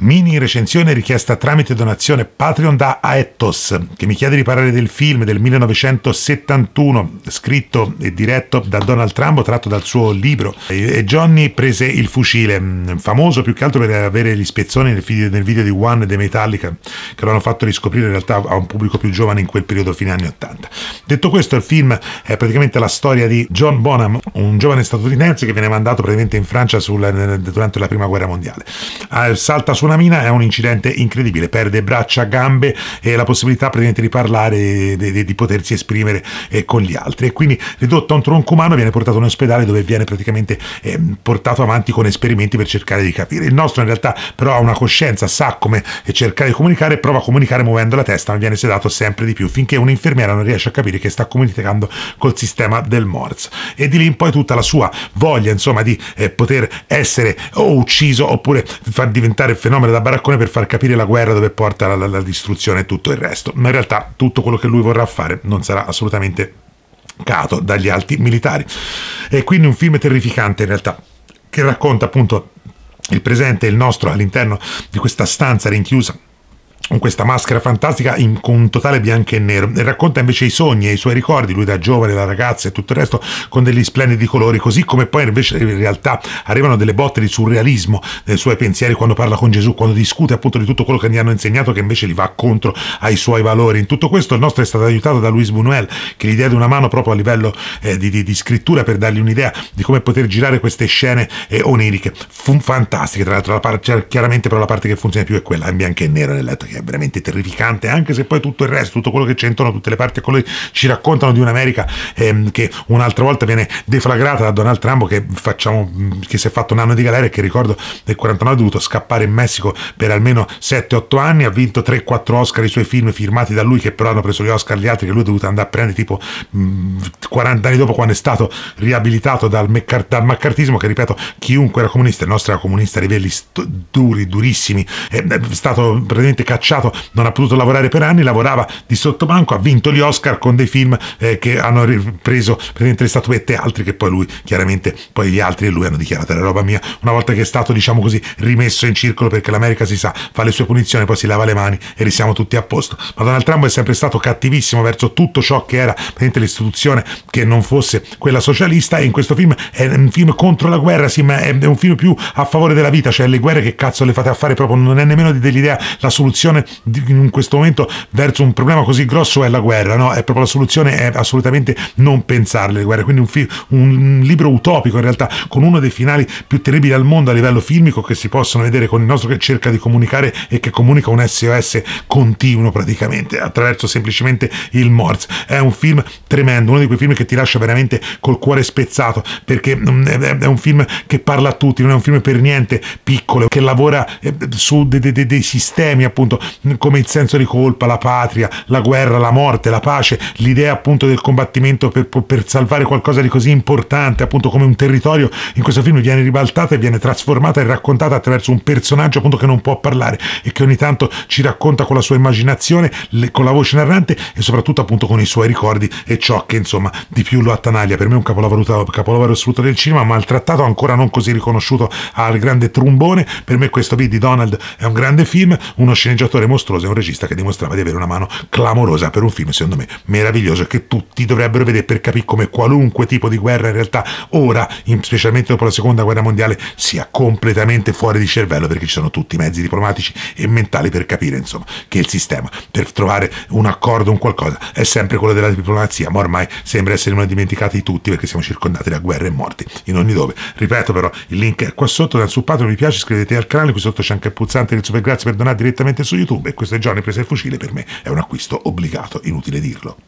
Mini recensione richiesta tramite donazione Patreon da Aetos, che mi chiede di parlare del film del 1971, scritto e diretto da Donald Trump, tratto dal suo libro. E Johnny prese il fucile, mm, famoso più che altro per avere gli spezzoni nel video, di One e dei Metallica, che lo hanno fatto riscoprire in realtà a un pubblico più giovane in quel periodo fine anni 80. Detto questo, il film è praticamente la storia di John Bonham, un giovane statunitense che viene mandato praticamente in Francia sulla, durante la Prima Guerra Mondiale. Ah, salta su una mina è un incidente incredibile, perde braccia, gambe e la possibilità praticamente di parlare, di, di, di potersi esprimere eh, con gli altri. E quindi ridotto a un tronco umano viene portato in ospedale dove viene praticamente eh, portato avanti con esperimenti per cercare di capire. Il nostro in realtà però ha una coscienza, sa come eh, cercare di comunicare, prova a comunicare muovendo la testa, ma viene sedato sempre di più finché un'infermiera non riesce a capire che sta comunicando col sistema del Morse. E di lì in poi tutta la sua voglia, insomma, di eh, poter essere o ucciso oppure far diventare fenomeno fenomeno da baraccone per far capire la guerra dove porta la, la, la distruzione e tutto il resto, ma in realtà tutto quello che lui vorrà fare non sarà assolutamente cato dagli alti militari. E quindi un film terrificante in realtà, che racconta appunto il presente e il nostro all'interno di questa stanza rinchiusa con questa maschera fantastica in, con totale bianco e nero e racconta invece i sogni e i suoi ricordi lui da giovane, la ragazza e tutto il resto con degli splendidi colori così come poi invece in realtà arrivano delle botte di surrealismo nei suoi pensieri quando parla con Gesù quando discute appunto di tutto quello che gli hanno insegnato che invece li va contro ai suoi valori in tutto questo il nostro è stato aiutato da Luis Buñuel che gli diede una mano proprio a livello eh, di, di, di, scrittura per dargli un'idea di come poter girare queste scene eh, oniriche fantastiche tra l'altro la par- chiaramente però la parte che funziona più è quella in bianco e nero nel letto è veramente terrificante, anche se poi tutto il resto, tutto quello che c'entrano tutte le parti e ci raccontano di un'America ehm, che un'altra volta viene deflagrata da Donald Trump che, facciamo, che si è fatto un anno di galera e che ricordo nel 49 ha dovuto scappare in Messico per almeno 7-8 anni, ha vinto 3-4 Oscar i suoi film firmati da lui che però hanno preso gli Oscar gli altri che lui è dovuto andare a prendere tipo mh, 40 anni dopo quando è stato riabilitato dal, meccar- dal maccartismo che ripeto chiunque era comunista, il nostro era comunista a livelli st- duri, durissimi, è, è stato praticamente cattolico cacciato, non ha potuto lavorare per anni, lavorava di sottobanco, ha vinto gli Oscar con dei film eh, che hanno preso praticamente le statuette altri che poi lui chiaramente poi gli altri e lui hanno dichiarato la roba mia una volta che è stato diciamo così rimesso in circolo perché l'America si sa fa le sue punizioni poi si lava le mani e li tutti a posto ma Donald Trump è sempre stato cattivissimo verso tutto ciò che era praticamente l'istituzione che non fosse quella socialista e in questo film è un film contro la guerra sì ma è un film più a favore della vita cioè le guerre che cazzo le fate a fare proprio non è nemmeno dell'idea la soluzione soluzione di, in questo momento verso un problema così grosso è la guerra, no? È proprio la soluzione è assolutamente non pensare le guerre, quindi un, fi- un libro utopico in realtà con uno dei finali più terribili al mondo a livello filmico che si possono vedere con il nostro che cerca di comunicare e che comunica un SOS continuo praticamente attraverso semplicemente il Morse. È un film tremendo, uno di quei film che ti lascia veramente col cuore spezzato perché mm, è un film che parla a tutti, non è un film per niente piccolo, che lavora eh, su dei, dei, dei sistemi appunto appunto come il senso di colpa, la patria, la guerra, la morte, la pace, l'idea appunto del combattimento per, per, salvare qualcosa di così importante, appunto come un territorio, in questo film viene ribaltata e viene trasformata e raccontata attraverso un personaggio appunto che non può parlare e che ogni tanto ci racconta con la sua immaginazione, le, con la voce narrante e soprattutto appunto con i suoi ricordi e ciò che insomma di più lo attanaglia. Per me è un capolavoro assoluto del cinema, maltrattato, ancora non così riconosciuto al grande trumbone. Per me questo B di Donald è un grande film, uno sceneggiato Cacciatore Mostruoso è un regista che dimostrava di avere una mano clamorosa per un film, secondo me, meraviglioso, che tutti dovrebbero vedere per capire come qualunque tipo di guerra in realtà ora, specialmente dopo la seconda guerra mondiale, sia completamente fuori di cervello perché ci sono tutti i mezzi diplomatici e mentali per capire, insomma, che il sistema per trovare un accordo, un qualcosa, è sempre quello della diplomazia, ma ormai sembra essere una dimenticata di tutti perché siamo circondati da guerre e morti in ogni dove. Ripeto però, il link è qua sotto, dal suppato mi piace, iscrivetevi al canale, qui sotto c'è anche il pulsante del super grazie per donare direttamente su YouTube e questa è già prese il fucile per me è un acquisto obbligato, inutile dirlo.